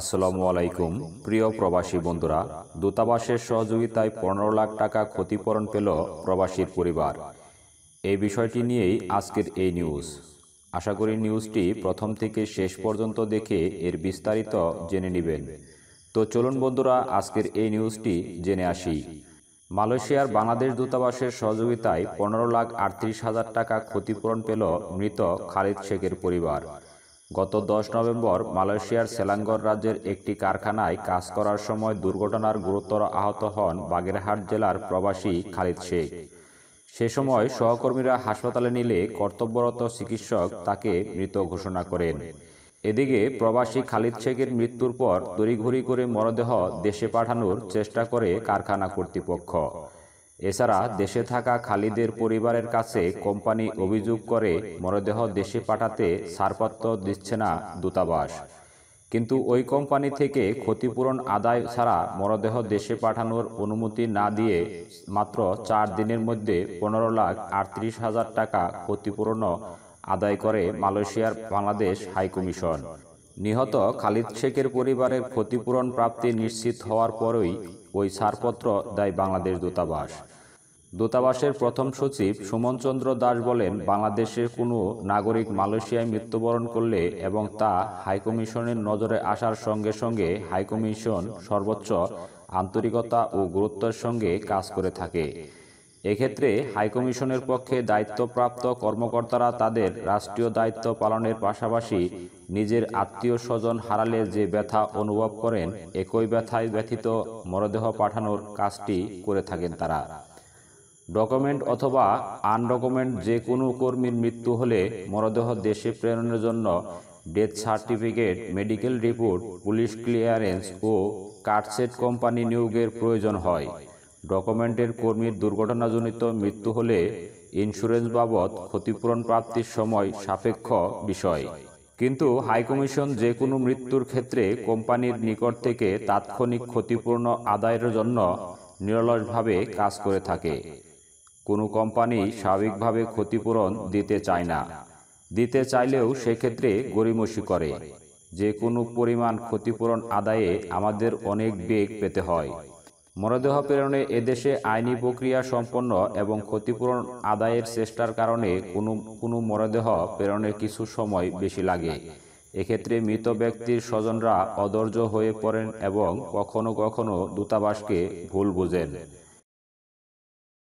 আসসালামু আলাইকুম প্রিয় প্রবাসী বন্ধুরা দূতাবাসের সহযোগিতায় পনেরো লাখ টাকা ক্ষতিপূরণ পেল প্রবাসীর পরিবার এই বিষয়টি নিয়েই আজকের এই নিউজ আশা করি নিউজটি প্রথম থেকে শেষ পর্যন্ত দেখে এর বিস্তারিত জেনে নেবেন তো চলুন বন্ধুরা আজকের এই নিউজটি জেনে আসি মালয়েশিয়ার বাংলাদেশ দূতাবাসের সহযোগিতায় পনেরো লাখ আটত্রিশ হাজার টাকা ক্ষতিপূরণ পেল মৃত খালিদ শেখের পরিবার গত দশ নভেম্বর মালয়েশিয়ার সেলাঙ্গর রাজ্যের একটি কারখানায় কাজ করার সময় দুর্ঘটনার গুরুতর আহত হন বাগেরহাট জেলার প্রবাসী খালিদ শেখ সে সময় সহকর্মীরা হাসপাতালে নিলে কর্তব্যরত চিকিৎসক তাকে মৃত ঘোষণা করেন এদিকে প্রবাসী খালিদ শেখের মৃত্যুর পর তড়িঘড়ি করে মরদেহ দেশে পাঠানোর চেষ্টা করে কারখানা কর্তৃপক্ষ এছাড়া দেশে থাকা খালিদের পরিবারের কাছে কোম্পানি অভিযোগ করে মরদেহ দেশে পাঠাতে ছাড়পত্র দিচ্ছে না দূতাবাস কিন্তু ওই কোম্পানি থেকে ক্ষতিপূরণ আদায় ছাড়া মরদেহ দেশে পাঠানোর অনুমতি না দিয়ে মাত্র চার দিনের মধ্যে পনেরো লাখ আটত্রিশ হাজার টাকা ক্ষতিপূরণও আদায় করে মালয়েশিয়ার বাংলাদেশ হাইকমিশন নিহত খালিদ শেখের পরিবারের ক্ষতিপূরণ প্রাপ্তি নিশ্চিত হওয়ার পরই ওই ছাড়পত্র দেয় বাংলাদেশ দূতাবাস দূতাবাসের প্রথম সচিব সুমনচন্দ্র দাস বলেন বাংলাদেশের কোনো নাগরিক মালয়েশিয়ায় মৃত্যুবরণ করলে এবং তা হাইকমিশনের নজরে আসার সঙ্গে সঙ্গে হাইকমিশন সর্বোচ্চ আন্তরিকতা ও গুরুত্বের সঙ্গে কাজ করে থাকে এক্ষেত্রে হাইকমিশনের পক্ষে দায়িত্বপ্রাপ্ত কর্মকর্তারা তাদের রাষ্ট্রীয় দায়িত্ব পালনের পাশাপাশি নিজের আত্মীয় স্বজন হারালে যে ব্যথা অনুভব করেন একই ব্যথায় ব্যথিত মরদেহ পাঠানোর কাজটি করে থাকেন তারা ডকুমেন্ট অথবা আনডকুমেন্ট যে কোনো কর্মীর মৃত্যু হলে মরদেহ দেশে প্রেরণের জন্য death certificate medical report police clearance ও কাটসেট কোম্পানি নিয়োগের প্রয়োজন হয় ডকুমেন্টের কর্মীর দুর্ঘটনাজনিত মৃত্যু হলে ইন্স্যুরেন্স বাবদ ক্ষতিপূরণ প্রাপ্তির সময় সাপেক্ষ বিষয় কিন্তু হাইকমিশন যে কোনো মৃত্যুর ক্ষেত্রে কোম্পানির নিকট থেকে তাৎক্ষণিক ক্ষতিপূর্ণ আদায়ের জন্য নিরলসভাবে কাজ করে থাকে কোনো কোম্পানি স্বাভাবিকভাবে ক্ষতিপূরণ দিতে চায় না দিতে চাইলেও সেক্ষেত্রে গরিমসি করে যে কোনো পরিমাণ ক্ষতিপূরণ আদায়ে আমাদের অনেক বেগ পেতে হয় মরদেহ প্রেরণে এদেশে আইনি প্রক্রিয়া সম্পন্ন এবং ক্ষতিপূরণ আদায়ের চেষ্টার কারণে কোনো কোনো মরদেহ প্রেরণের কিছু সময় বেশি লাগে এক্ষেত্রে মৃত ব্যক্তির স্বজনরা অদর্য হয়ে পড়েন এবং কখনো কখনো দূতাবাসকে ভুল বুঝেন